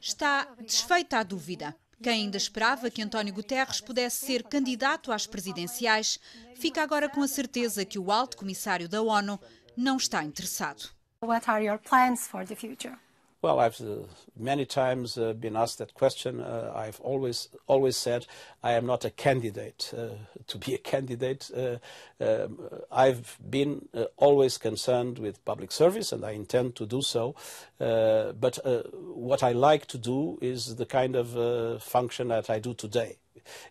está desfeita a dúvida. Quem ainda esperava que António Guterres pudesse ser candidato às presidenciais, fica agora com a certeza que o alto comissário da ONU não está interessado. What are your plans for the future? Well, I've uh, many times uh, been asked that question. Uh, I've always always said I am not a candidate. Uh, to be a candidate, uh, um, I've been uh, always concerned with public service, and I intend to do so. but what I like to do is the kind of function that I do today,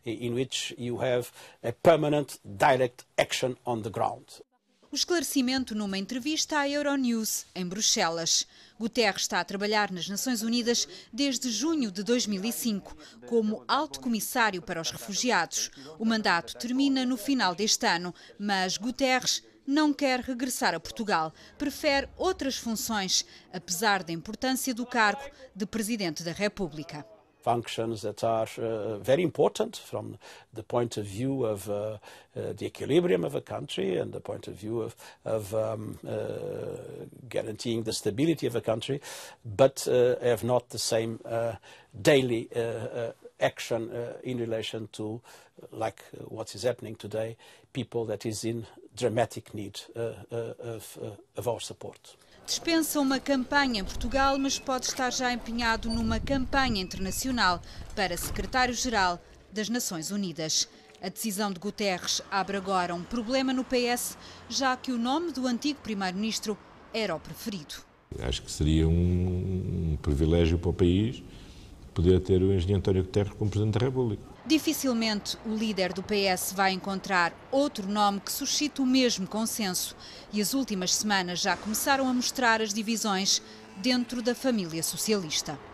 in which you have a permanent direct action on the ground. O esclarecimento numa entrevista à Euronews, em Bruxelas. Guterres está a trabalhar nas Nações Unidas desde junho de 2005, como alto comissário para os refugiados. O mandato termina no final deste ano, mas Guterres não quer regressar a Portugal, prefere outras funções, apesar da importância do cargo de Presidente da República. functions that are uh, very important from the point of view of uh, uh, the equilibrium of a country and the point of view of, of um, uh, guaranteeing the stability of a country, but uh, have not the same uh, daily action in relation to, like what is happening today, people that is in dramatic need of, of our support. dispensa uma campanha em Portugal, mas pode estar já empenhado numa campanha internacional para secretário-geral das Nações Unidas. A decisão de Guterres abre agora um problema no PS, já que o nome do antigo primeiro-ministro era o preferido. Acho que seria um, um privilégio para o país poder ter o engenheiro António Guterres como Presidente da República. Dificilmente o líder do PS vai encontrar outro nome que suscite o mesmo consenso e as últimas semanas já começaram a mostrar as divisões dentro da família socialista.